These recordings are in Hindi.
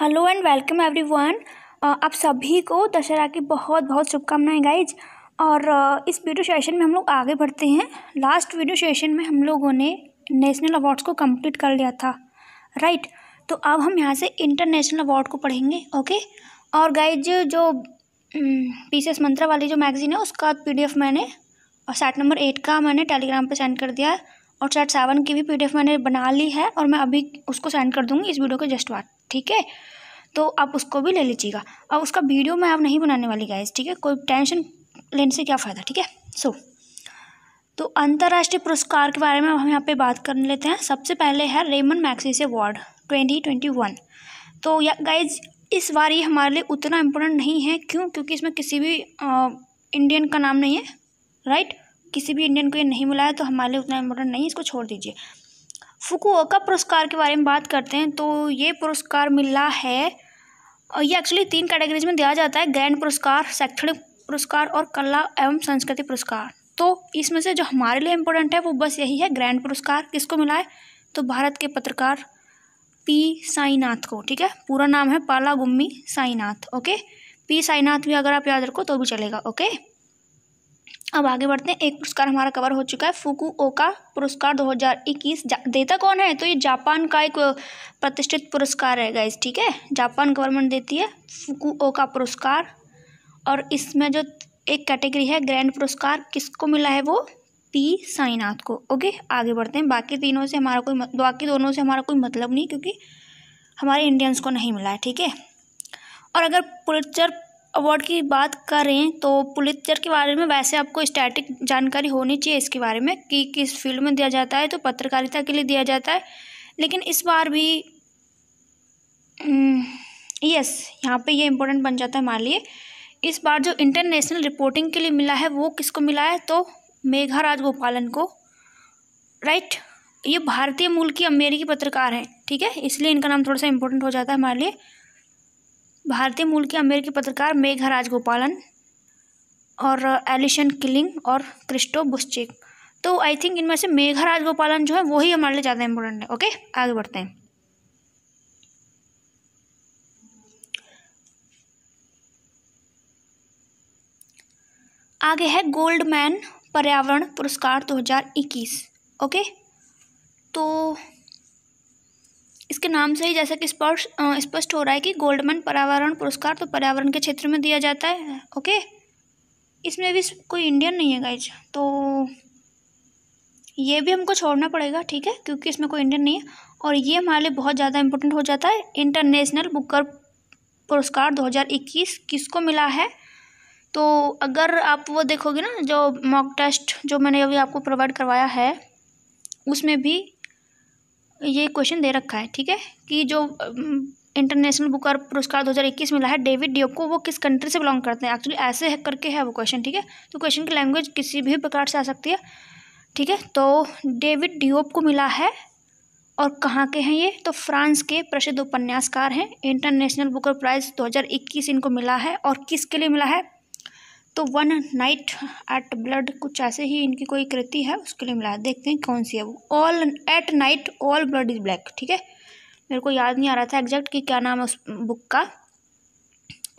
हेलो एंड वेलकम एवरीवन आप सभी को दशहरा की बहुत बहुत शुभकामनाएं गाइज और इस वीडियो सेशन में हम लोग आगे बढ़ते हैं लास्ट वीडियो सेशन में हम लोगों ने नेशनल अवार्ड्स को कंप्लीट कर लिया था राइट right? तो अब हम यहाँ से इंटरनेशनल अवार्ड को पढ़ेंगे ओके okay? और गाइज जो पीसेस हम्म, मंत्रा वाली जो मैगज़ीन है उसका पी मैंने और सेट नंबर एट का मैंने टेलीग्राम पर सेंड कर दिया और सेट सेवन की भी पी मैंने बना ली है और मैं अभी उसको सेंड कर दूँगी इस वीडियो के जस्ट बाद ठीक है तो आप उसको भी ले लीजिएगा अब उसका वीडियो मैं आप नहीं बनाने वाली गाइज ठीक है कोई टेंशन लेने से क्या फ़ायदा ठीक है सो तो अंतर्राष्ट्रीय पुरस्कार के बारे में हम यहाँ पे बात कर लेते हैं सबसे पहले है Ramon Magsaysay award twenty twenty one तो या गाइज इस बार ये हमारे लिए उतना इम्पोर्टेंट नहीं है क्यों क्योंकि इसमें किसी भी आ, इंडियन का नाम नहीं है राइट किसी भी इंडियन को ये नहीं मिला है तो हमारे लिए उतना इम्पोर्टेंट नहीं है इसको छोड़ दीजिए फुकुओका पुरस्कार के बारे में बात करते हैं तो ये पुरस्कार मिला है और ये एक्चुअली तीन कैटेगरीज में दिया जाता है ग्रैंड पुरस्कार शैक्षणिक पुरस्कार और कला एवं संस्कृति पुरस्कार तो इसमें से जो हमारे लिए इम्पोर्टेंट है वो बस यही है ग्रैंड पुरस्कार किसको मिला है तो भारत के पत्रकार पी साईनाथ को ठीक है पूरा नाम है Palagummi Sainath okay P Sainath भी अगर आप याद रखो तो भी चलेगा ओके अब आगे बढ़ते हैं एक पुरस्कार हमारा कवर हो चुका है फुकू ओका पुरस्कार 2021 देता कौन है तो ये जापान का एक प्रतिष्ठित पुरस्कार है गाइज ठीक है जापान गवर्नमेंट देती है फुकू ओका पुरस्कार और इसमें जो एक कैटेगरी है ग्रैंड पुरस्कार किसको मिला है वो पी साईनाथ को ओके आगे बढ़ते हैं बाकी तीनों से हमारा कोई बाकी दोनों से हमारा कोई मतलब नहीं क्योंकि हमारे इंडियंस को नहीं मिला है ठीक है और अगर पुलचर अवार्ड की बात करें तो पुलित्जर के बारे में वैसे आपको स्टैटिक जानकारी होनी चाहिए इसके बारे में कि किस फील्ड में दिया जाता है तो पत्रकारिता के लिए दिया जाता है लेकिन इस बार भी यस हम्म, यहाँ पे ये इम्पोर्टेंट बन जाता है हमारे लिए इस बार जो इंटरनेशनल रिपोर्टिंग के लिए मिला है वो किसको मिला है तो मेघा राजगोपालन को राइट ये भारतीय मूल की अमेरिकी पत्रकार हैं ठीक है इसलिए इनका नाम थोड़ा सा इम्पोर्टेंट हो जाता है हमारे लिए भारतीय मूल के अमेरिकी पत्रकार मेघा राजगोपालन और एलिशन किलिंग और क्रिस्टो बुस्चिक तो आई थिंक इनमें से मेघा राजगोपालन जो है वही हमारे लिए ज़्यादा इम्पोर्टेंट है ओके आगे बढ़ते हैं आगे है गोल्डमैन पर्यावरण पुरस्कार 2021 ओके तो इसके नाम से ही जैसा कि स्पर्श स्पष्ट हो रहा है कि गोल्डमैन पर्यावरण पुरस्कार तो पर्यावरण के क्षेत्र में दिया जाता है ओके इसमें भी कोई इंडियन नहीं है गाइज तो ये भी हमको छोड़ना पड़ेगा ठीक है क्योंकि इसमें कोई इंडियन नहीं है और ये हमारे लिए बहुत ज़्यादा इंपॉर्टेंट हो जाता है इंटरनेशनल बुकर पुरस्कार 2021 किसको मिला है तो अगर आप वो देखोगे ना जो मॉक टेस्ट जो मैंने अभी आपको प्रोवाइड करवाया है उसमें भी ये क्वेश्चन दे रखा है ठीक है कि जो इंटरनेशनल बुक और पुरस्कार 2021 मिला है डेविड डियोक को वो किस कंट्री से बिलोंग करते हैं एक्चुअली ऐसे है करके है वो क्वेश्चन ठीक है तो क्वेश्चन की लैंग्वेज किसी भी प्रकार से आ सकती है ठीक है तो डेविड डियोप को मिला है और कहाँ के हैं ये तो फ्रांस के प्रसिद्ध उपन्यासकार हैं इंटरनेशनल बुकर प्राइज़ 2021 इनको मिला है और किसके लिए मिला है तो वन नाइट एट ब्लड कुछ ऐसे ही इनकी कोई कृति है उसके लिए मिला देखते हैं कौन सी है वो all at night all blood is black ठीक है मेरे को याद नहीं आ रहा था एग्जैक्ट कि क्या नाम है उस बुक का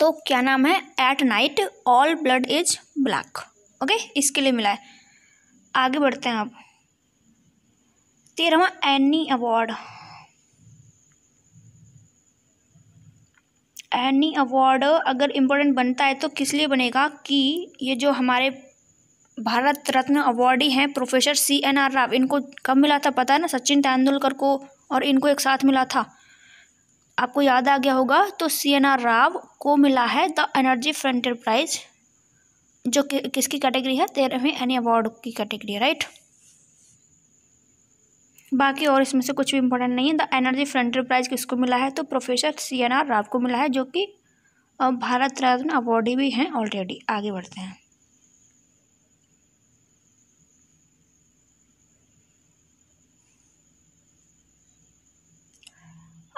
तो क्या नाम है at night all blood is black okay इसके लिए मिला है आगे बढ़ते हैं आप तेरहवा एनी अवार्ड एनी अवार्ड अगर इम्पोर्टेंट बनता है तो किस लिए बनेगा कि ये जो हमारे भारत रत्न अवार्डी हैं professor C N R Rao इनको कब मिला था पता है ना सचिन तेंदुलकर को और इनको एक साथ मिला था आपको याद आ गया होगा तो सी एन आर राव को मिला है द एनर्जी फ्रंटियर प्राइज़ जो कि किसकी कैटेगरी है तेरहवीं एनी अवार्ड की कैटेगरी है राइट बाकी और इसमें से कुछ भी इंपॉर्टेंट नहीं है द एनर्जी फ्रंटियर प्राइज किसको मिला है तो professor C N R Rao को मिला है जो कि भारत रत्न अवॉर्डी भी हैं ऑलरेडी आगे बढ़ते हैं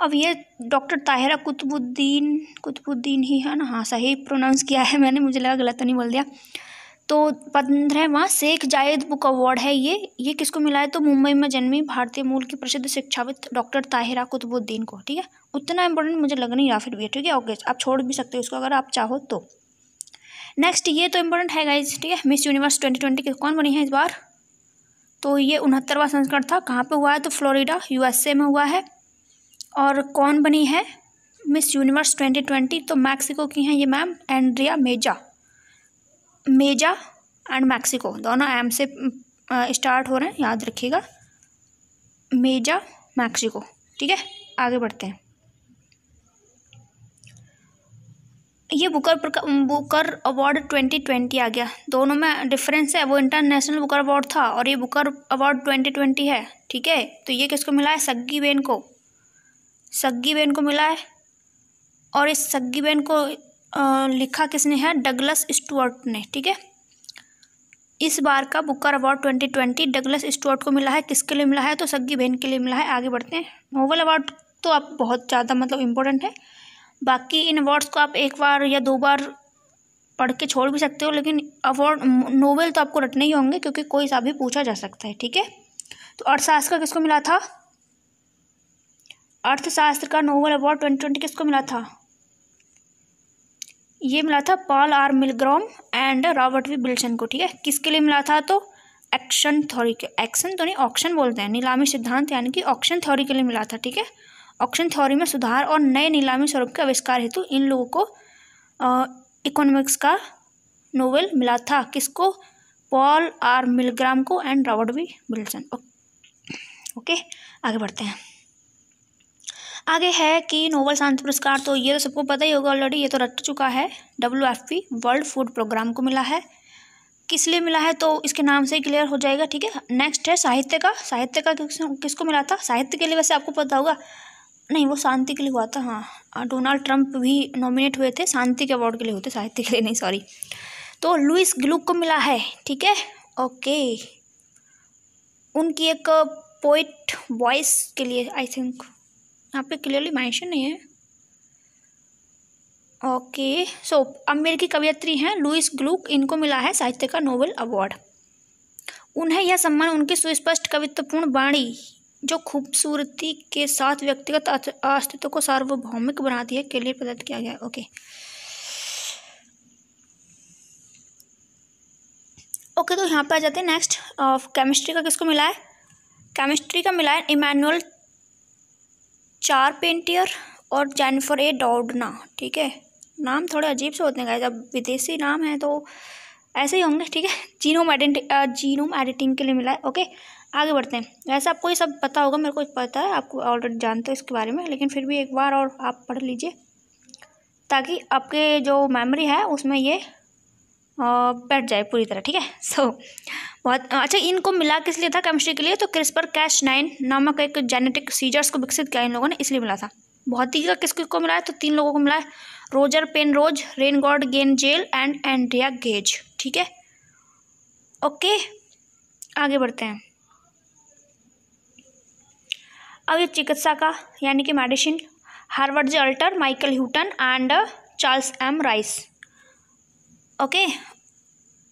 अब ये डॉक्टर ताहिरा कुतुबुद्दीन कुतुबुद्दीन ही है ना हाँ सही प्रोनाउंस किया है मैंने मुझे लगा गलत तो नहीं बोल दिया तो पंद्रहवा शेख जायद बुक अवार्ड है ये ये किसको मिला है तो मुंबई में जन्मी भारतीय मूल की प्रसिद्ध शिक्षाविद डॉक्टर ताहिरा कुतुबुद्दीन को ठीक है उतना इंपॉर्टेंट मुझे लग नहीं रहा फिर भी ठीक है ओके आप छोड़ भी सकते हो इसको अगर आप चाहो तो नेक्स्ट ये तो इम्पोर्टेंट है गाइज ठीक है मिस यूनिवर्स ट्वेंटी ट्वेंटी कौन बनी है इस बार तो ये उनहत्तरवा संस्करण था कहाँ पे हुआ है तो फ्लोरिडा यूएसए में हुआ है और कौन बनी है मिस यूनिवर्स ट्वेंटी ट्वेंटी तो मैक्सिको की हैं ये ma'am Andrea Meza Meza and Mexico दोनों एम से स्टार्ट हो रहे हैं याद रखिएगा मेजा मैक्सिको ठीक है आगे बढ़ते हैं ये Booker Booker award twenty twenty आ गया दोनों में डिफरेंस है वो इंटरनेशनल बुकर अवार्ड था और ये बुकर अवार्ड ट्वेंटी ट्वेंटी है ठीक है तो ये किसको मिला है सग्गी बेन को सग्गी बेन को मिला है और इस सग्गी बेन को लिखा किसने है डगलस स्टुअर्ट ने ठीक है इस बार का Booker award twenty twenty Douglas Stuart को मिला है किसके लिए मिला है तो सग्गी बहन के लिए मिला है आगे बढ़ते हैं नोवल अवार्ड तो आप बहुत ज़्यादा मतलब इम्पोर्टेंट है बाकी इन अवार्ड्स को आप एक बार या दो बार पढ़ के छोड़ भी सकते हो लेकिन अवार्ड नोवेल तो आपको रटने ही होंगे क्योंकि कोई सा भी पूछा जा सकता है ठीक है तो अर्थशास्त्र का किसको मिला था अर्थशास्त्र का नोवेल अवार्ड ट्वेंटी ट्वेंटी किसको मिला था ये मिला था Paul R Milgrom and Robert V Wilson को ठीक है किसके लिए मिला था तो एक्शन थ्योरी के एक्शन तो नहीं ऑप्शन बोलते हैं नीलामी सिद्धांत यानी कि ऑक्शन थ्योरी के लिए मिला था ठीक है ऑक्शन थ्योरी में सुधार और नए नीलामी स्वरूप के आविष्कार हेतु इन लोगों को इकोनॉमिक्स का नोवेल मिला था किसको पॉल आर मिलग्राम को and Robert V Wilson okay आगे बढ़ते हैं आगे है कि नोबल शांति पुरस्कार तो ये तो सबको पता ही होगा ऑलरेडी ये तो रट चुका है W F P world food programme को मिला है किस लिए मिला है तो इसके नाम से क्लियर हो जाएगा ठीक है नेक्स्ट है साहित्य का साहित्य का किस किसको मिला था साहित्य के लिए वैसे आपको पता होगा नहीं वो शांति के लिए हुआ था हाँ डोनाल्ड ट्रंप भी नॉमिनेट हुए थे शांति के अवार्ड के लिए होते साहित्य के लिए नहीं सॉरी तो लुइस ग्लूक को मिला है ठीक है ओके उनकी एक पोइट वॉइस के लिए आई थिंक यहाँ पे क्लियरली मैंशन नहीं है ओके सो अमेरिकी कवियत्री हैं लुइस ग्लूक इनको मिला है साहित्य का नोबेल अवार्ड उन्हें यह सम्मान उनकी सुस्पष्ट कवित्वपूर्ण वाणी जो खूबसूरती के साथ व्यक्तिगत अस्तित्व को सार्वभौमिक बनाती है के लिए प्रदत्त किया गया ओके ओके तो यहाँ पे आ जाते हैं नेक्स्ट केमिस्ट्री का किसको मिला है केमिस्ट्री का मिला है इमैनुअल चार पेंटियर और जैनफर ए डॉडना ठीक है नाम थोड़े अजीब से होते हैं गाइज अब विदेशी नाम है तो ऐसे ही होंगे ठीक है जीनोम एडिटिंग जीनोम एडिटिंग के लिए मिला है ओके आगे बढ़ते हैं वैसे आपको ये सब पता होगा मेरे को पता है आपको ऑलरेडी जानते हो इसके बारे में लेकिन फिर भी एक बार और आप पढ़ लीजिए ताकि आपके जो मेमोरी है उसमें ये बैठ जाए पूरी तरह ठीक है सो so, बहुत अच्छा इनको मिला किस लिए था केमिस्ट्री के लिए तो क्रिस्पर कैश नाइन नामक एक जेनेटिक सीजर्स को विकसित किया इन लोगों ने इसलिए मिला था भौतिकी का किस किस को मिला है तो तीन लोगों को मिला है Roger Penrose Reinhard Genzel and Andrea Ghez ठीक है ओके आगे बढ़ते हैं अब ये चिकित्सा का यानी कि medicine Harvey J Alter Michael Houghton and Charles M Rice okay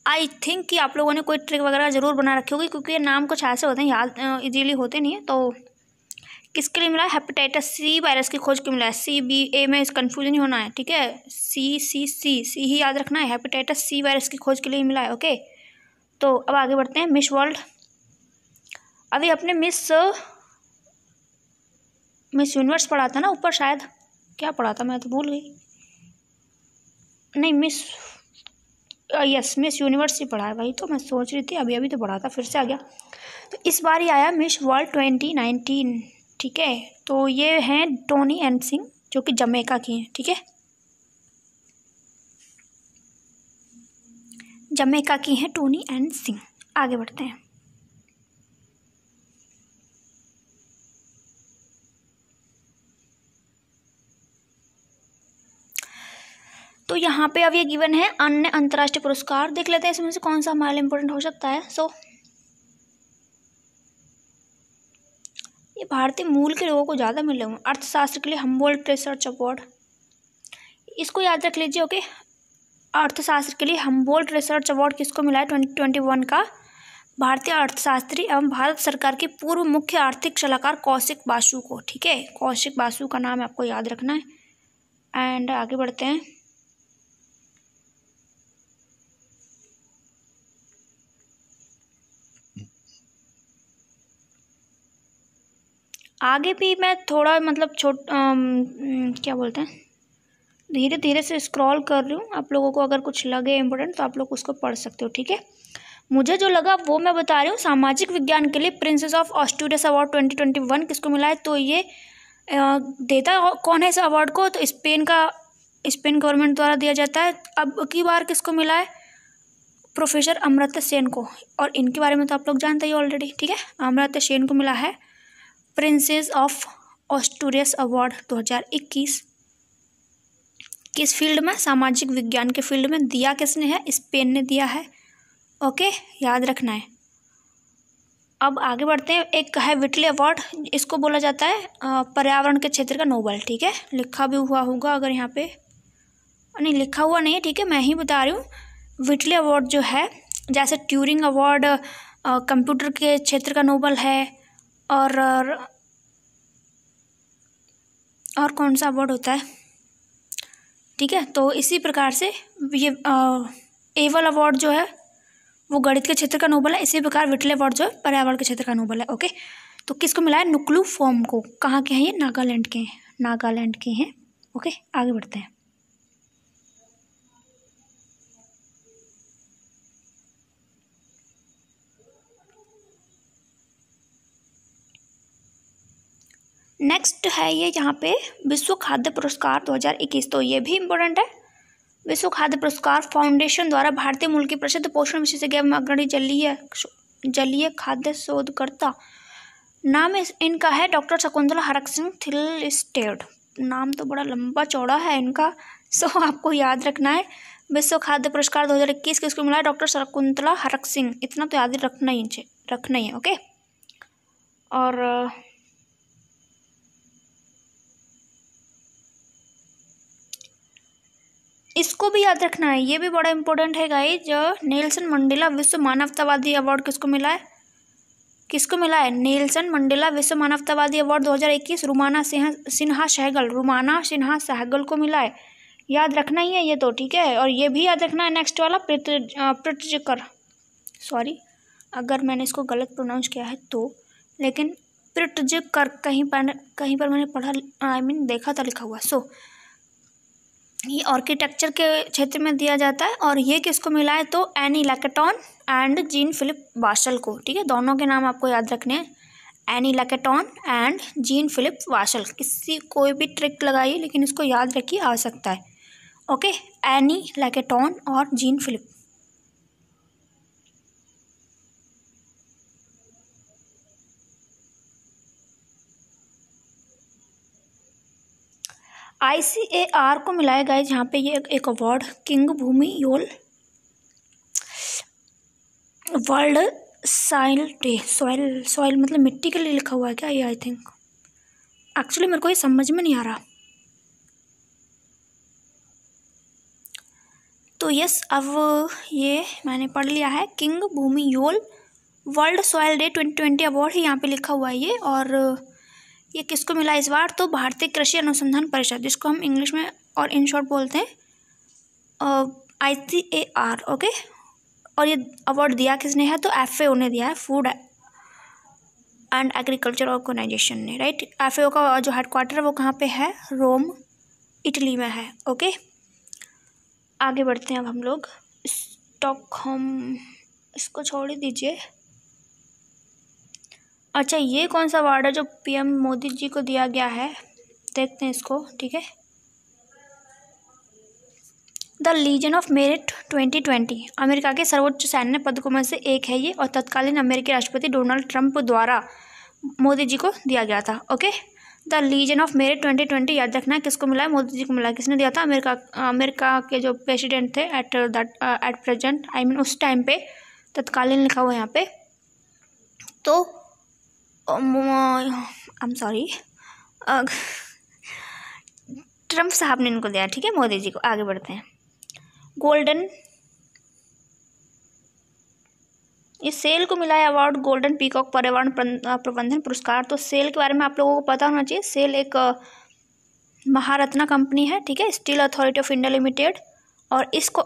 I think कि आप लोगों ने कोई ट्रिक वगैरह ज़रूर बना रखी होगी क्योंकि ये नाम कुछ ऐसे होते हैं याद इजीली होते नहीं है तो किसके लिए मिला हेपेटाइटिस सी वायरस की खोज के मिला है सी बी ए में कन्फ्यूजन नहीं होना है ठीक है सी सी सी सी ही याद रखना है हेपेटाइटिस सी वायरस की खोज के लिए मिला है ओके तो अब आगे बढ़ते हैं मिस वर्ल्ड अभी अपने मिस मिस यूनिवर्स पढ़ा था ना ऊपर शायद क्या पढ़ा था मैं तो भूल गई नहीं मिस यस मिस यूनिवर्स ही पढ़ा है वही तो मैं सोच रही थी अभी अभी तो पढ़ा था फिर से आ गया तो इस बार ही आया मिस वर्ल्ड ट्वेंटी नाइनटीन ठीक है तो ये हैं टोनी एंड सिंह जो कि जमेका की हैं ठीक है जमेका की हैं टोनी एंड सिंह आगे बढ़ते हैं तो यहाँ पे अब ये गिवन है अन्य अंतर्राष्ट्रीय पुरस्कार देख लेते हैं इसमें से कौन सा हमारे इम्पोर्टेंट हो सकता है सो so, ये भारतीय मूल के लोगों को ज़्यादा मिले हुए अर्थशास्त्र के लिए हम्बोल्ट रिसर्च अवार्ड इसको याद रख लीजिए ओके अर्थशास्त्र के लिए हम्बोल्ट रिसर्च अवार्ड किसको मिला है ट्वेंटी ट्वेंटी वन का भारतीय अर्थशास्त्री एवं भारत सरकार के पूर्व मुख्य आर्थिक सलाहकार कौशिक बासु को ठीक है कौशिक बासु का नाम आपको याद रखना है एंड आगे बढ़ते हैं आगे भी मैं थोड़ा मतलब छोट क्या बोलते हैं धीरे धीरे से स्क्रॉल कर रही हूँ आप लोगों को अगर कुछ लगे इम्पोर्टेंट तो आप लोग उसको पढ़ सकते हो ठीक है मुझे जो लगा वो मैं बता रही हूँ सामाजिक विज्ञान के लिए Princess of Asturias award twenty twenty one किसको मिला है तो ये देता कौन है इस अवार्ड को तो स्पेन का स्पेन गवर्नमेंट द्वारा दिया जाता है अब की बार किसको मिला है प्रोफेसर अमृत सेन को और इनके बारे में तो आप लोग जानते ही ऑलरेडी ठीक है अमृत सेन को मिला है प्रिंसेस ऑफ ऑस्टूरियस अवार्ड 2021 किस फील्ड में सामाजिक विज्ञान के फील्ड में दिया किसने है स्पेन ने दिया है ओके याद रखना है अब आगे बढ़ते हैं एक है विटले अवार्ड इसको बोला जाता है पर्यावरण के क्षेत्र का नोबल ठीक है लिखा भी हुआ होगा अगर यहाँ पे नहीं लिखा हुआ नहीं है ठीक है मैं ही बता रही हूँ विटले अवार्ड जो है जैसे ट्यूरिंग अवार्ड कंप्यूटर के क्षेत्र का नोबल है और और, और कौन सा वर्ड होता है ठीक है तो इसी प्रकार से ये एवल अवार्ड जो है वो गणित के क्षेत्र का नोबल है इसी प्रकार विटले अवार्ड जो है पर्यावरण के क्षेत्र का नोबल है ओके तो किसको मिला है नुकलू फॉर्म को कहाँ के हैं ये नागालैंड के हैं नागालैंड के हैं ओके आगे बढ़ते हैं नेक्स्ट है ये यहाँ पे विश्व खाद्य पुरस्कार 2021 तो ये भी इम्पोर्टेंट है विश्व खाद्य पुरस्कार फाउंडेशन द्वारा भारतीय मूल की प्रसिद्ध पोषण विशेषज्ञ एवं अग्रणी जलीय जलीय खाद्य शोधकर्ता नाम इस इनका है doctor Shakuntala Haraksingh Thilsted नाम तो बड़ा लंबा चौड़ा है इनका सो आपको याद रखना है विश्व खाद्य पुरस्कार 2021 किसको मिला है डॉक्टर शकुंतला हरक सिंह इतना तो याद रखना ही रखना ही है ओके और इसको भी याद रखना है ये भी बड़ा इंपॉर्टेंट है गाई जो नेल्सन मंडेला विश्व मानवतावादी अवार्ड किसको मिला है किसको मिला है नेल्सन मंडेला विश्व मानवतावादी अवार्ड 2021 रुमाना सिन्हा सिन्हा सहगल रुमाना सिन्हा सहगल को मिला है याद रखना ही है ये तो ठीक है और ये भी याद रखना है नेक्स्ट वाला प्रितकर सॉरी अगर मैंने इसको गलत प्रोनाउंस किया है तो लेकिन प्रिटज कहीं पर कहीं पर मैंने पढ़ा आई I मीन mean, देखा था लिखा हुआ सो so, ये आर्किटेक्चर के क्षेत्र में दिया जाता है और ये किसको मिला है तो Anne Lacaton and Jean Philippe Vassal को ठीक है दोनों के नाम आपको याद रखने हैं Anne Lacaton and Jean Philippe Vassal किसी कोई भी ट्रिक लगाइए लेकिन इसको याद रखिए आ सकता है ओके एनी लैकेटॉन और जीन फिलिप आई को मिलाया गया जहाँ पे ये एक award King Bhumibol World Soil Day soil soil मतलब मिट्टी के लिए लिखा हुआ है क्या ये आई थिंक एक्चुअली मेरे को ये समझ में नहीं आ रहा तो यस अब ये मैंने पढ़ लिया है King Bhumibol World Soil Day twenty twenty award यहाँ पे लिखा हुआ है ये और ये किसको मिला इस बार तो भारतीय कृषि अनुसंधान परिषद जिसको हम इंग्लिश में और इन शॉर्ट बोलते हैं आई सी ए आर ओके और ये अवार्ड दिया किसने है तो एफ ए ने दिया है फूड एंड एग्रीकल्चर ऑर्गेनाइजेशन ने राइट एफ ए का जो हेडक्वार्टर है वो कहाँ पे है रोम इटली में है ओके आगे बढ़ते हैं अब हम लोग स्टॉक हम इसको छोड़ ही दीजिए अच्छा ये कौन सा वार्ड है जो पीएम मोदी जी को दिया गया है देखते हैं इसको ठीक है the Legion of Merit twenty twenty America के सर्वोच्च सैन्य पदकों में से एक है ये और तत्कालीन अमेरिकी राष्ट्रपति डोनाल्ड ट्रंप द्वारा मोदी जी को दिया गया था okay the Legion of Merit twenty twenty याद रखना है किसको मिला है मोदी जी को मिला किसने दिया था अमेरिका अमेरिका के जो प्रेसिडेंट थे at that at present I mean उस टाइम पे तत्कालीन लिखा हुआ यहाँ पे तो आई एम सॉरी ट्रम्प साहब ने इनको दिया ठीक है मोदी जी को आगे बढ़ते हैं गोल्डन इस सेल को मिला है अवार्ड गोल्डन पीकॉक पर्यावरण प्रबंधन पुरस्कार तो सेल के बारे में आप लोगों को पता होना चाहिए सेल एक महारत्ना कंपनी है ठीक है Steel Authority of India Limited और इसको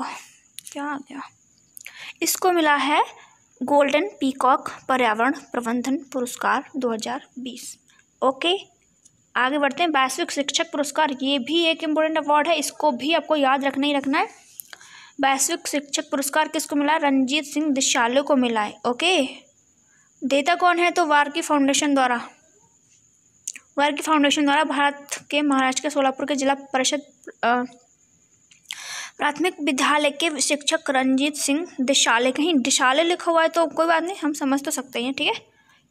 क्या क्या इसको मिला है गोल्डन पीकॉक पर्यावरण प्रबंधन पुरस्कार 2020 ओके आगे बढ़ते हैं वैश्विक शिक्षक पुरस्कार ये भी एक इम्पोर्टेंट अवार्ड है इसको भी आपको याद रखना ही रखना है वैश्विक शिक्षक पुरस्कार किसको मिला है रंजीत सिंह दिशालय को मिला है ओके देता कौन है तो वारकी फाउंडेशन द्वारा वारकी फाउंडेशन द्वारा भारत के महाराष्ट्र के सोलापुर के जिला परिषद प्राथमिक विद्यालय के शिक्षक रंजीत सिंह दिशाले कहीं दिशाले लिखा हुआ है तो कोई बात नहीं हम समझ तो सकते हैं ठीक है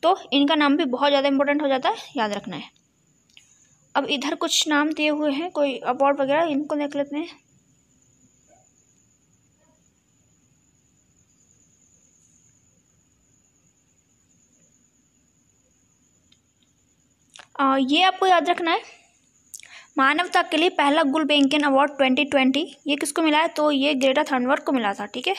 तो इनका नाम भी बहुत ज़्यादा इंपॉर्टेंट हो जाता है याद रखना है अब इधर कुछ नाम दिए हुए हैं कोई अवार्ड वगैरह इनको देख लेते हैं आ, ये आपको याद रखना है मानवता के लिए पहला गुलबेंकिन अवार्ड 2020 ये किसको मिला है तो ये ग्रेटा थर्नवर्ग को मिला था ठीक है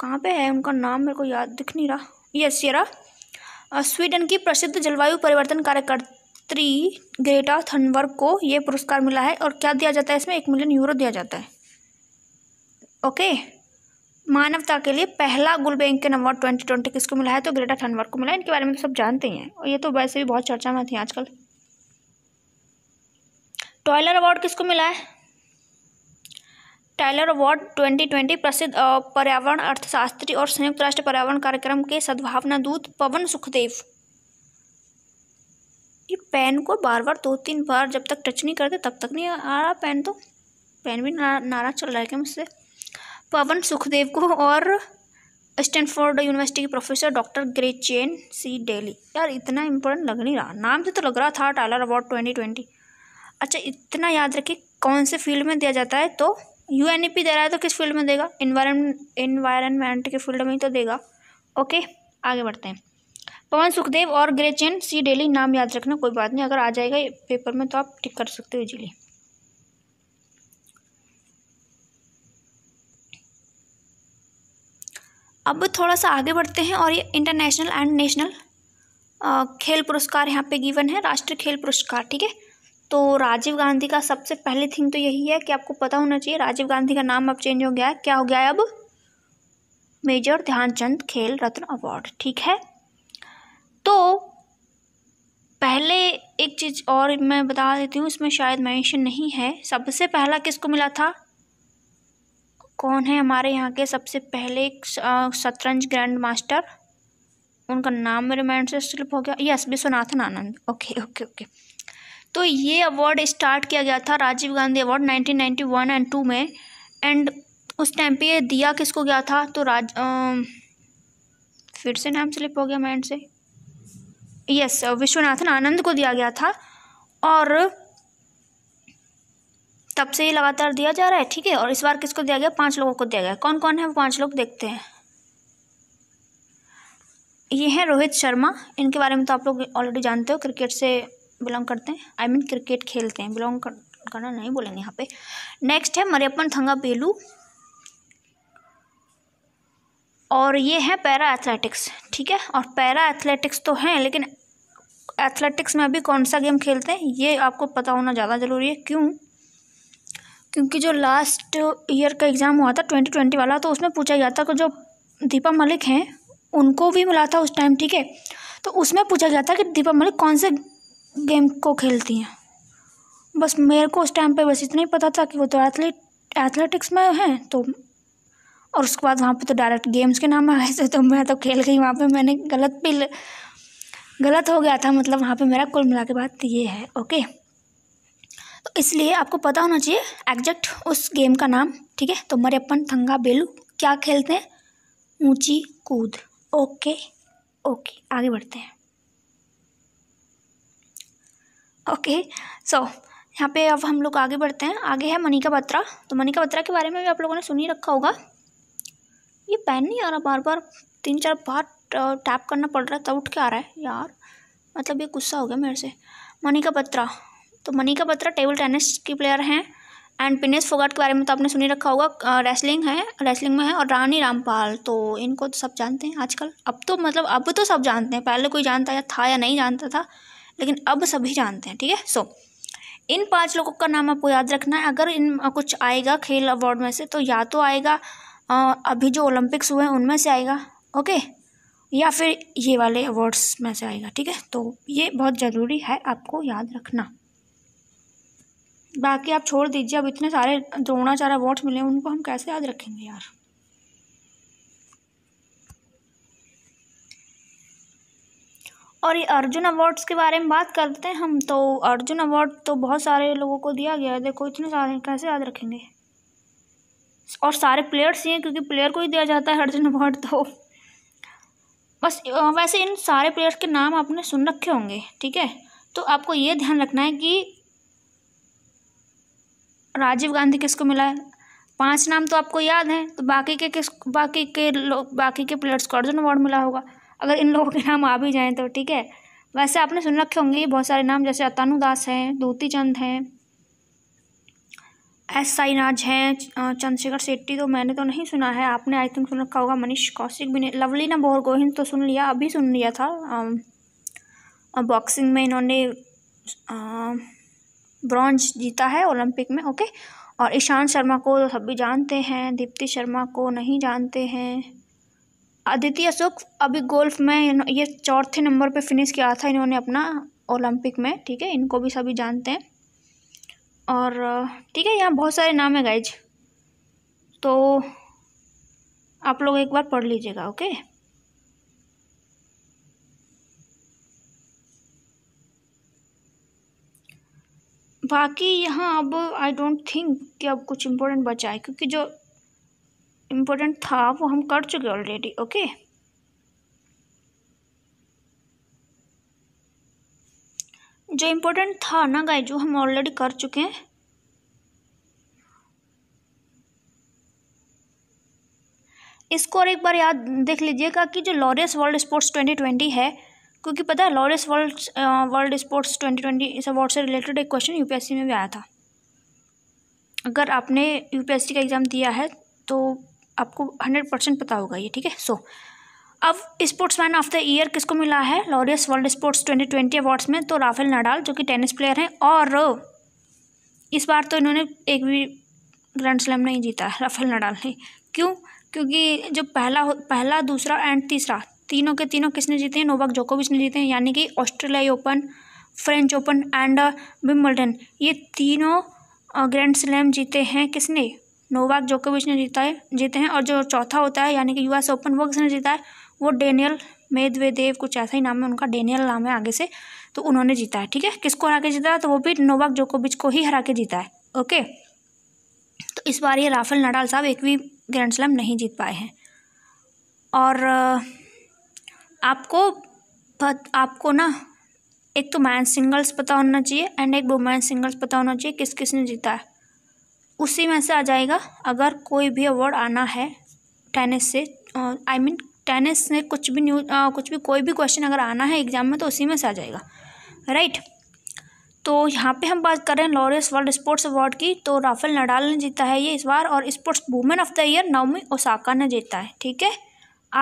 कहाँ पे है उनका नाम मेरे को याद दिख नहीं रहा यस ये रहा स्वीडन की प्रसिद्ध जलवायु परिवर्तन कार्यकर्त्री ग्रेटा थर्नवर्ग को ये पुरस्कार मिला है और क्या दिया जाता है इसमें एक मिलियन यूरो दिया जाता है ओके मानवता के लिए पहला गुलबेंकिन अवार्ड ट्वेंटी किसको मिला है तो ग्रेटा थर्नवर्ग को मिला है इनके बारे में तो सब जानते ही हैं और ये तो वैसे भी बहुत चर्चा में थी आजकल टॉयलर अवार्ड किसको मिला है टाइलर अवार्ड 2020 प्रसिद्ध पर्यावरण अर्थशास्त्री और संयुक्त राष्ट्र पर्यावरण कार्यक्रम के सद्भावना दूत पवन सुखदेव ये पेन को बार बार दो तीन बार जब तक टच नहीं करते तब तक नहीं आ रहा पेन तो पेन भी ना, नारा चल रहा है क्या मुझसे पवन सुखदेव को और स्टैनफोर्ड यूनिवर्सिटी के professor doctor Gretchen C Daily यार इतना इम्पोर्टेंट लग नहीं रहा नाम से तो लग रहा था टाइलर अवार्ड ट्वेंटी ट्वेंटी अच्छा इतना याद रखिए कौन से फील्ड में दिया जाता है तो यू एन ई पी दे रहा है तो किस फील्ड में देगा इन्वायरमेंट के फील्ड में ही तो देगा ओके आगे बढ़ते हैं पवन सुखदेव और ग्रेचिन सी डेली नाम याद रखना कोई बात नहीं अगर आ जाएगा पेपर में तो आप टिक कर सकते हो इजीली अब थोड़ा सा आगे बढ़ते हैं और ये इंटरनेशनल एंड नेशनल खेल पुरस्कार यहाँ पे गिवन है राष्ट्रीय खेल पुरस्कार ठीक है तो राजीव गांधी का सबसे पहले थिंग तो यही है कि आपको पता होना चाहिए राजीव गांधी का नाम अब चेंज हो गया है क्या हो गया है अब मेजर ध्यानचंद खेल रत्न अवार्ड ठीक है तो पहले एक चीज़ और मैं बता देती हूँ इसमें शायद मेंशन नहीं है सबसे पहला किसको मिला था कौन है हमारे यहाँ के सबसे पहले शतरंज ग्रैंड मास्टर उनका नाम मेरे माइंड से स्लिप हो गया yes Viswanathan Anand okay okay okay तो ये अवार्ड स्टार्ट किया गया था Rajiv Gandhi award 1991 and two में एंड उस टाइम पे दिया किसको गया था तो राज आ, फिर से नाम स्लिप हो गया माइंड से यस विश्वनाथन आनंद को दिया गया था और तब से ही लगातार दिया जा रहा है ठीक है और इस बार किसको दिया गया पांच लोगों को दिया गया कौन कौन है वो पांच लोग देखते हैं ये हैं रोहित शर्मा इनके बारे में तो आप लोग ऑलरेडी जानते हो क्रिकेट से बिलोंग करते हैं I I mean mean, cricket खेलते हैं बिलोंग कर, करना नहीं बोलेंगे यहाँ पे नेक्स्ट है मरियपन थंगा पेलू और ये है पैरा एथलेटिक्स ठीक है और पैरा एथलेटिक्स तो हैं लेकिन एथलेटिक्स में अभी कौन सा गेम खेलते हैं ये आपको पता होना ज़्यादा ज़रूरी है क्यों क्योंकि जो लास्ट ईयर का एग्ज़ाम हुआ था ट्वेंटी ट्वेंटी वाला तो उसमें पूछा गया था कि जो दीपा मलिक हैं उनको भी मिला था उस टाइम ठीक है तो उसमें पूछा गया था कि दीपा मलिक कौन से गेम को खेलती हैं बस मेरे को उस टाइम पे बस इतना ही पता था कि वो तो एथलीट एथलेटिक्स में हैं तो और उसके बाद वहाँ पे तो डायरेक्ट गेम्स के नाम आए थे तो मैं तो खेल गई वहाँ पे मैंने गलत भी गलत हो गया था मतलब वहाँ पे मेरा कुल मिला के बात तो ये है ओके तो इसलिए आपको पता होना चाहिए एग्जैक्ट उस गेम का नाम ठीक है तो मरेपन थंगा बेलू क्या खेलते हैं ऊँची कूद ओके ओके आगे बढ़ते हैं ओके सो यहाँ पे अब हम लोग आगे बढ़ते हैं आगे है मनिका बत्रा तो मनिका बत्रा के बारे में भी आप लोगों ने सुन ही रखा होगा ये पेन नहीं आ रहा बार बार तीन चार बार टैप करना पड़ रहा है तब उठ के आ रहा है यार मतलब ये गुस्सा हो गया मेरे से मनिका बत्रा तो मनिका बत्रा टेबल टेनिस की प्लेयर हैं एंड पिनेस फोगाट के बारे में तो आपने सुनी रखा होगा रेसलिंग है रेसलिंग में है और रानी रामपाल तो इनको तो सब जानते हैं आजकल अब तो मतलब अब तो सब जानते हैं पहले कोई जानता या था या नहीं जानता था लेकिन अब सभी जानते हैं ठीक है सो इन पांच लोगों का नाम आपको याद रखना है अगर इन कुछ आएगा खेल अवार्ड में से तो या तो आएगा आ, अभी जो ओलंपिक्स हुए हैं उनमें से आएगा ओके या फिर ये वाले अवार्ड्स में से आएगा ठीक है तो ये बहुत ज़रूरी है आपको याद रखना बाकी आप छोड़ दीजिए अब इतने सारे द्रोणाचार्य अवार्ड्स मिले उनको हम कैसे याद रखेंगे यार और ये अर्जुन अवार्ड्स के बारे में बात करते हैं हम तो अर्जुन अवार्ड तो बहुत सारे लोगों को दिया गया है देखो इतने सारे कैसे याद रखेंगे और सारे प्लेयर्स ही हैं क्योंकि प्लेयर को ही दिया जाता है अर्जुन अवार्ड तो बस वैसे इन सारे प्लेयर्स के नाम आपने सुन रखे होंगे ठीक है तो आपको ये ध्यान रखना है कि राजीव गांधी किसको मिला है पांच नाम तो आपको याद हैं तो बाकी के किस बाकी के लोग बाकी के प्लेयर्स को अर्जुन अवार्ड मिला होगा अगर इन लोगों के नाम आ भी जाएँ तो ठीक है वैसे आपने सुन रखे होंगे बहुत सारे नाम जैसे अतानु दास हैं दूती चंद हैं एस नाज हैं चंद्रशेखर शेट्टी तो मैंने तो नहीं सुना है आपने आई थिंक सुन रखा होगा मनीष कौशिक भी नहीं लवली ना बोहर गोहिंद तो सुन लिया अभी सुन लिया था बॉक्सिंग में इन्होंने ब्रॉन्ज जीता है ओलंपिक में ओके और ईशांत शर्मा को तो सभी जानते हैं दीप्ति शर्मा को नहीं जानते हैं अदिति अशोक अभी गोल्फ में ये चौथे नंबर पे फिनिश किया था इन्होंने अपना ओलंपिक में ठीक है इनको भी सभी जानते हैं और ठीक है यहाँ बहुत सारे नाम है गाइज तो आप लोग एक बार पढ़ लीजिएगा ओके बाकी यहाँ अब आई डोंट थिंक कि अब कुछ इम्पोर्टेंट बचा है क्योंकि जो इम्पोर्टेंट था वो हम कर चुके ऑलरेडी ओके जो इम्पोर्टेंट था ना गाय जो हम ऑलरेडी कर चुके हैं इसको और एक बार याद देख लीजिएगा कि जो लॉरेस वर्ल्ड स्पोर्ट्स 2020 है क्योंकि पता है Laureus world world sports 2020 twenty इस अवार्ड से रिलेटेड एक क्वेश्चन यूपीएससी में भी आया था अगर आपने यूपीएससी का एग्ज़ाम दिया है तो आपको हंड्रेड परसेंट पता होगा ये ठीक है सो अब sportsman of the year किसको मिला है Laureus World Sports twenty twenty awards में तो राफेल नडाल जो कि टेनिस प्लेयर हैं और इस बार तो इन्होंने एक भी ग्रैंड स्लैम नहीं जीता है राफेल नडाल ने क्यों क्योंकि जो पहला पहला दूसरा एंड तीसरा तीनों के तीनों किसने जीते हैं नोवाक जोकोविच ने जीते हैं यानी कि ऑस्ट्रेलियाई Open French Open and Wimbledon ये तीनों ग्रैंड स्लैम जीते हैं किसने नोवाक जोकोविच ने जीता है जीते हैं और जो चौथा होता है यानी कि यूएस ओपन वो किसने जीता है वो डेनियल मेदवेदेव कुछ ऐसा ही नाम है उनका डेनियल नाम है आगे से तो उन्होंने जीता है ठीक है किसको हरा के जीता है तो वो भी नोवाक जोकोविच को ही हरा के जीता है ओके तो इस बार ये राफेल नडाल साहब एक भी ग्रैंड स्लैम नहीं जीत पाए हैं और आपको आपको ना एक तो मैन सिंगल्स पता होना चाहिए एंड एक वोमैन सिंगल्स पता होना चाहिए किस किसने जीता है उसी में से आ जाएगा अगर कोई भी अवार्ड आना है टेनिस से आई मीन टेनिस से कुछ भी न्यू आ, कुछ भी कोई भी क्वेश्चन अगर आना है एग्ज़ाम में तो उसी में से आ जाएगा राइट तो यहाँ पे हम बात करें लॉरियस वर्ल्ड स्पोर्ट्स अवार्ड की तो राफेल नडाल ने जीता है ये इस बार और sports women of the year Naomi Osaka ने जीता है ठीक है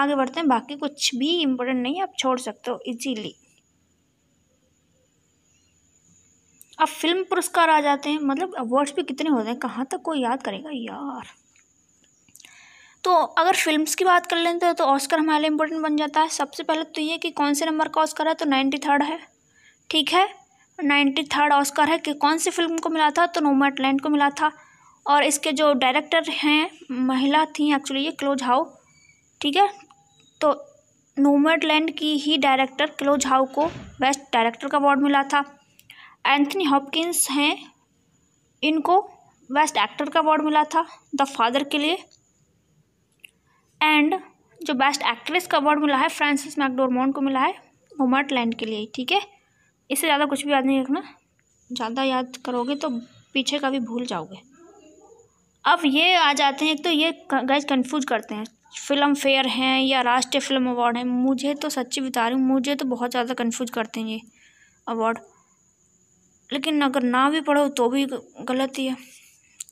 आगे बढ़ते हैं बाकी कुछ भी इम्पोर्टेंट नहीं है आप छोड़ सकते हो इजीली अब फिल्म पुरस्कार आ जाते हैं मतलब अवार्ड्स भी कितने होते हैं कहाँ तक कोई याद करेगा यार तो अगर फिल्म्स की बात कर लेते हैं तो ऑस्कर हमारे लिए इम्पोर्टेंट बन जाता है सबसे पहले तो ये कि कौन से नंबर का ऑस्कर है तो नाइन्टी थर्ड है ठीक है नाइन्टी थर्ड ऑस्कर है कि कौन सी फिल्म को मिला था तो नोमैट लैंड को मिला था और इसके जो डायरेक्टर हैं महिला थी एक्चुअली ये क्लोज हाउ ठीक है तो नोमैट लैंड की ही डायरेक्टर क्लोज हाउ को बेस्ट डायरेक्टर का अवार्ड मिला था एंथनी हॉपकिंस हैं इनको बेस्ट एक्टर का अवार्ड मिला था द फादर के लिए एंड जो बेस्ट एक्ट्रेस का अवार्ड मिला है फ्रांसिस मैकडोरमोन को मिला है होमर्ट लैंड के लिए ठीक है इससे ज़्यादा कुछ भी याद नहीं रखना ज़्यादा याद करोगे तो पीछे का भी भूल जाओगे अब ये आ जाते हैं एक तो ये गैज कन्फ्यूज करते हैं फिल्म फेयर हैं या राष्ट्रीय फिल्म अवार्ड हैं मुझे तो सच्ची बता रही हूँ मुझे तो बहुत ज़्यादा कन्फ्यूज करते हैं ये अवार्ड लेकिन अगर ना भी पढ़ो तो भी गलत ही है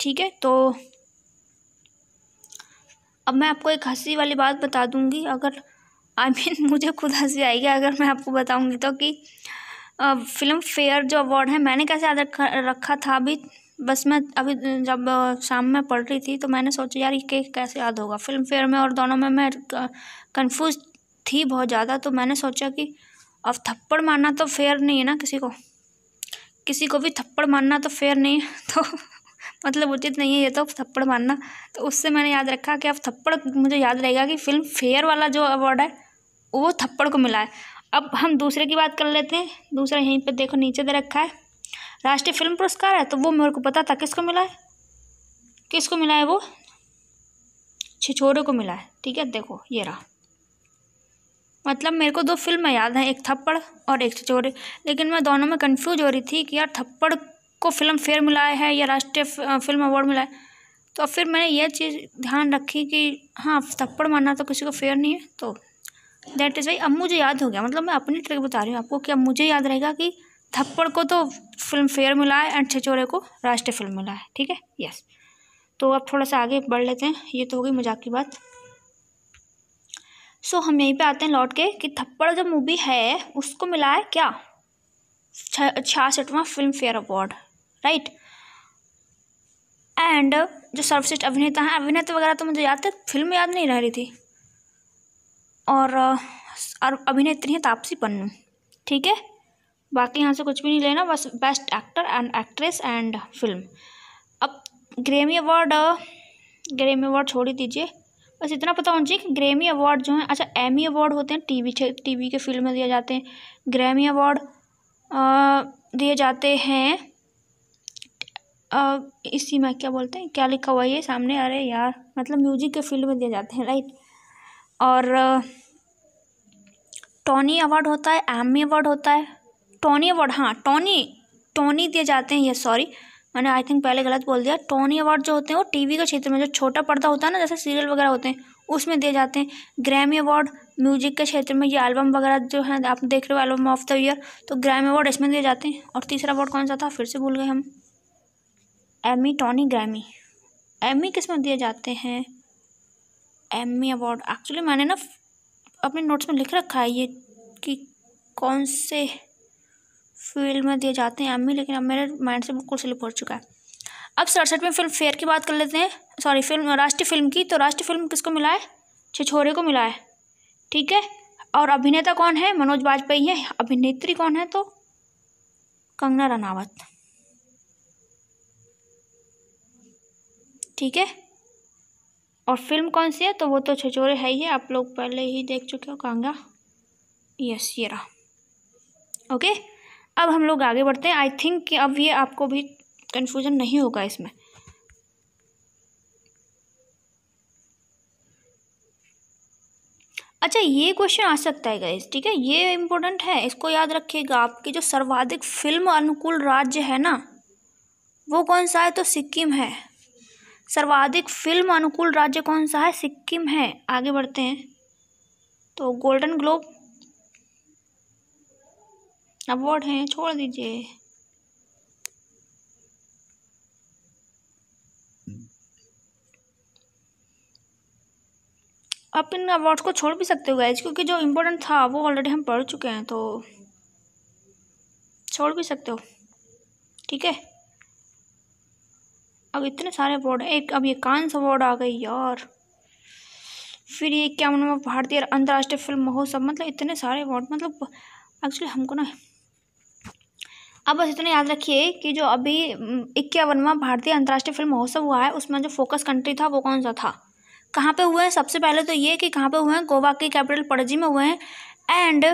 ठीक है तो अब मैं आपको एक हंसी वाली बात बता दूंगी अगर आई I मीन mean, मुझे खुद हंसी आएगी अगर मैं आपको बताऊंगी तो कि फिल्म फेयर जो अवार्ड है मैंने कैसे याद रखा रखा था अभी बस मैं अभी जब शाम में पढ़ रही थी तो मैंने सोचा यार ये कैसे याद होगा फिल्म फेयर में और दोनों में मैं कन्फ्यूज थी बहुत ज़्यादा तो मैंने सोचा कि अब थप्पड़ मारना तो फेयर नहीं है ना किसी को किसी को भी थप्पड़ मारना तो फेयर नहीं तो मतलब उचित नहीं है ये तो थप्पड़ मारना तो उससे मैंने याद रखा कि अब थप्पड़ मुझे याद रहेगा कि फिल्म फेयर वाला जो अवार्ड है वो थप्पड़ को मिला है अब हम दूसरे की बात कर लेते हैं दूसरा यहीं पर देखो नीचे दे रखा है राष्ट्रीय फिल्म पुरस्कार है तो वो मेरे को पता था किसको मिला है किसको मिला है वो छिछोरे को मिला है ठीक है देखो ये रहा मतलब मेरे को दो फिल्म याद हैं एक थप्पड़ और एक चोरी लेकिन मैं दोनों में कन्फ्यूज हो रही थी कि यार थप्पड़ को फ़िल्म फेयर मिला है या राष्ट्रीय फ़िल्म अवार्ड मिला है तो फिर मैंने यह चीज़ ध्यान रखी कि हाँ थप्पड़ मारना तो किसी को फेयर नहीं है तो दैट इज़ वाई अब मुझे याद हो गया मतलब मैं अपनी ट्रिक बता रही हूँ आपको कि अब मुझे याद रहेगा कि थप्पड़ को तो फिल्म फेयर मिला है एंड छिचोरे को राष्ट्रीय फिल्म मिला है ठीक है यस तो अब थोड़ा सा आगे बढ़ लेते हैं ये तो हो गई मजाक की बात सो हम यहीं पे आते हैं लौट के कि थप्पड़ जो मूवी है उसको मिला है क्या छियासठवा Filmfare award right and जो सर्वश्रेष्ठ अभिनेता हैं अभिनेता वगैरह तो मुझे याद थे फिल्म याद नहीं रह रही थी और अभिनेत्री हैं तापसी पन्नू ठीक है बाकी यहाँ से कुछ भी नहीं लेना बस best actor and actress and film अब ग्रेमी अवार्ड ग्रेमी अवार्ड छोड़ ही दीजिए बस इतना पता होना चाहिए कि ग्रेमी अवार्ड जो है अच्छा एमी अवार्ड होते हैं टीवी टीवी के फील्ड में दिए जाते हैं ग्रेमी अवार्ड दिए जाते हैं इसी में क्या बोलते हैं क्या लिखा हुआ ये सामने अरे यार मतलब म्यूजिक के फील्ड में दिए जाते हैं राइट और टॉनी अवार्ड होता है एमी अवार्ड होता है टॉनी अवार्ड हाँ टॉनी टॉनी दिए जाते हैं ये सॉरी मैंने आई थिंक पहले गलत बोल दिया टोनी अवार्ड जो होते हैं वो टीवी के क्षेत्र में जो छोटा पर्दा होता है ना जैसे सीरियल वगैरह होते हैं उसमें दिए जाते हैं ग्रैमी अवार्ड म्यूजिक के क्षेत्र में ये एल्बम वगैरह जो है आप देख रहे हो एल्बम ऑफ द ईयर तो ग्रैमी अवार्ड इसमें दिए जाते हैं और तीसरा अवार्ड कौन सा था फिर से भूल गए हम एमी टॉनी ग्रैमी एमी किस में दिए जाते हैं एमी अवार्ड एक्चुअली मैंने ना अपने नोट्स में लिख रखा है ये कि कौन से फील्ड में दिए जाते हैं अम्मी लेकिन अब मेरे माइंड से बिल्कुल स्लिप हो चुका है अब सड़सठ में फिल्म फेयर की बात कर लेते हैं सॉरी फिल्म राष्ट्रीय फिल्म की तो राष्ट्रीय फिल्म किसको मिला है छिछोरे को मिला है ठीक है और अभिनेता कौन है मनोज वाजपेयी है अभिनेत्री कौन है तो कंगना रनावत ठीक है और फिल्म कौन सी है तो वो तो छिछोरे है ही है आप लोग पहले ही देख चुके हो कांगा यस ये रहा ओके अब हम लोग आगे बढ़ते हैं आई थिंक कि अब ये आपको भी कन्फ्यूज़न नहीं होगा इसमें अच्छा ये क्वेश्चन आ सकता है गाइज ठीक है ये इम्पोर्टेंट है इसको याद रखिएगा आपकी जो सर्वाधिक फिल्म अनुकूल राज्य है ना वो कौन सा है तो सिक्किम है सर्वाधिक फिल्म अनुकूल राज्य कौन सा है सिक्किम है आगे बढ़ते हैं तो गोल्डन ग्लोब अवॉर्ड हैं छोड़ दीजिए आप इन अवार्ड्स को छोड़ भी सकते हो गाइज क्योंकि जो इम्पोर्टेंट था वो ऑलरेडी हम पढ़ चुके हैं तो छोड़ भी सकते हो ठीक है अब इतने सारे अवार्ड एक अब ये कांस अवार्ड आ गई यार फिर ये क्या भारतीय अंतर्राष्ट्रीय फिल्म महोत्सव मतलब इतने सारे अवार्ड मतलब एक्चुअली हमको ना आप बस इतना याद रखिए कि जो अभी इक्यावनवा भारतीय अंतर्राष्ट्रीय फिल्म महोत्सव हुआ है उसमें जो फोकस कंट्री था वो कौन सा था कहाँ पे हुए हैं सबसे पहले तो ये कि कहाँ पे हुए हैं गोवा के कैपिटल पणजी में हुए हैं एंड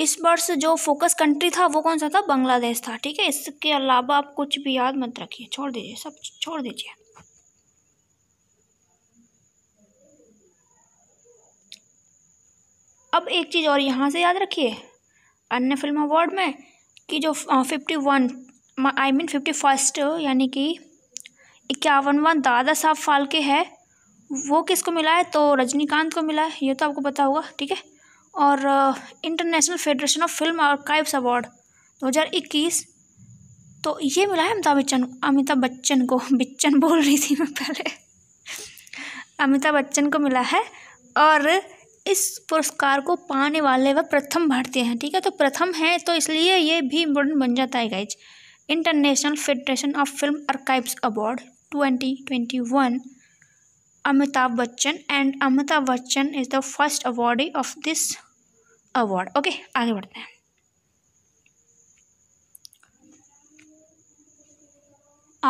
इस वर्ष जो फोकस कंट्री था वो कौन सा था बांग्लादेश था ठीक है इसके अलावा आप कुछ भी याद मत रखिए छोड़ दीजिए सब छोड़ दीजिए अब एक चीज़ और यहाँ से याद रखिए अन्य फिल्म अवार्ड में कि जो fifty one I mean fifty first यानी कि इक्यावनवा दादा साहब फाल्के है वो किसको मिला है तो रजनीकांत को मिला है ये तो आपको पता होगा ठीक है और International Federation of Film Archives award 2021 तो ये मिला है अमिताभ बच्चन अमिताभ बच्चन को बिच्चन बोल रही थी मैं पहले अमिताभ बच्चन को मिला है और इस पुरस्कार को पाने वाले वह प्रथम भारतीय हैं ठीक है तो प्रथम हैं तो इसलिए ये भी इम्पोर्टेंट बन जाता है guys International Federation of Film Archives award twenty twenty one Amitabh Bachchan and Amitabh Bachchan is the first awardee of this award okay आगे बढ़ते हैं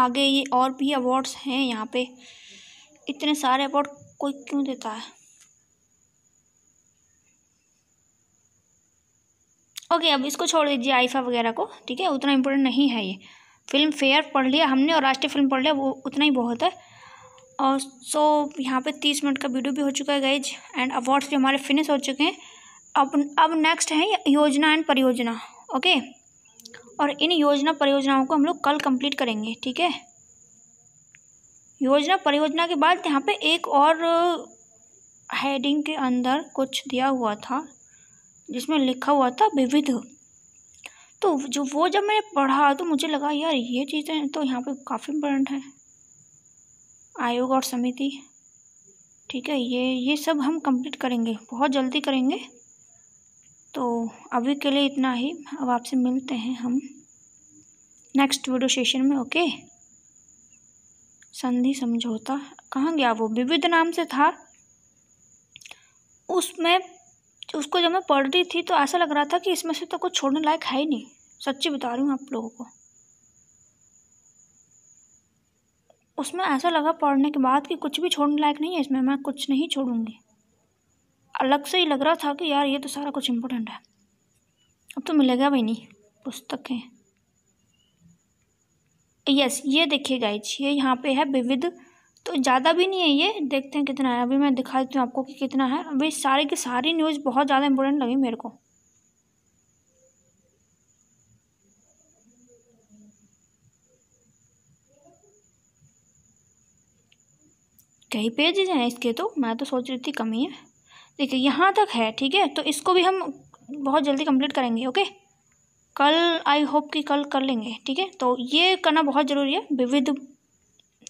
आगे ये और भी अवार्ड्स हैं यहाँ पे इतने सारे अवार्ड कोई क्यों देता है ओके अब इसको छोड़ दीजिए आईफा वगैरह को ठीक है उतना इम्पोर्टेंट नहीं है ये फिल्म फेयर पढ़ लिया हमने और राष्ट्रीय फिल्म पढ़ लिया वो उतना ही बहुत है और सो यहाँ पे तीस मिनट का वीडियो भी हो चुका है गाइज एंड अवार्ड्स भी हमारे फिनिश हो चुके हैं अब अब नेक्स्ट है योजना एंड परियोजना ओके और इन योजना परियोजनाओं को हम लोग कल कंप्लीट करेंगे ठीक है योजना परियोजना के बाद यहाँ पे एक और हेडिंग uh, के अंदर कुछ दिया हुआ था जिसमें लिखा हुआ था विविध तो जो वो जब मैंने पढ़ा तो मुझे लगा यार ये चीज़ें तो यहाँ पे काफ़ी इम्पोर्टेंट है आयोग और समिति ठीक है ये ये सब हम कंप्लीट करेंगे बहुत जल्दी करेंगे तो अभी के लिए इतना ही अब आपसे मिलते हैं हम नेक्स्ट वीडियो सेशन में ओके संधि समझौता कहाँ गया वो विविध नाम से था उसमें तो उसको जब मैं पढ़ रही थी तो ऐसा लग रहा था कि इसमें से तो कुछ छोड़ने लायक है ही नहीं सच्ची बता रही हूँ आप लोगों को उसमें ऐसा लगा पढ़ने के बाद कि कुछ भी छोड़ने लायक नहीं है इसमें मैं कुछ नहीं छोड़ूंगी अलग से ही लग रहा था कि यार ये तो सारा कुछ इम्पोर्टेंट है अब तो मिलेगा भी नहीं पुस्तकें यस ये देखिए गाइज ये यहाँ पे है विविध तो ज़्यादा भी नहीं है ये देखते हैं कितना है अभी मैं दिखा देती हूँ आपको कि कितना है अभी सारी की सारी न्यूज़ बहुत ज़्यादा इम्पोर्टेंट लगी मेरे को कई पेजेज हैं इसके तो मैं तो सोच रही थी कम ही है देखिए यहाँ तक है ठीक है तो इसको भी हम बहुत जल्दी कंप्लीट करेंगे ओके कल आई होप कि कल कर लेंगे ठीक है तो ये करना बहुत ज़रूरी है विविध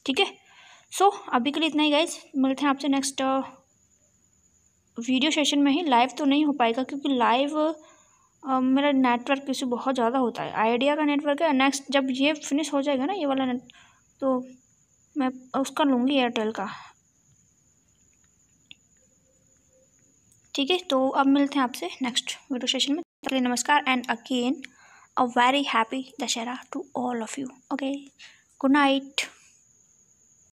ठीक है सो so, अभी के लिए इतना ही गाइज मिलते हैं आपसे नेक्स्ट वीडियो सेशन में ही लाइव तो नहीं हो पाएगा क्योंकि लाइव uh, मेरा नेटवर्क इशू बहुत ज़्यादा होता है आइडिया का नेटवर्क है नेक्स्ट जब ये फिनिश हो जाएगा ना ये वाला नेट तो मैं उसका लूँगी एयरटेल का ठीक है तो अब मिलते हैं आपसे नेक्स्ट वीडियो सेशन में तो नमस्कार and again a very happy Dussehra to all of you okay good night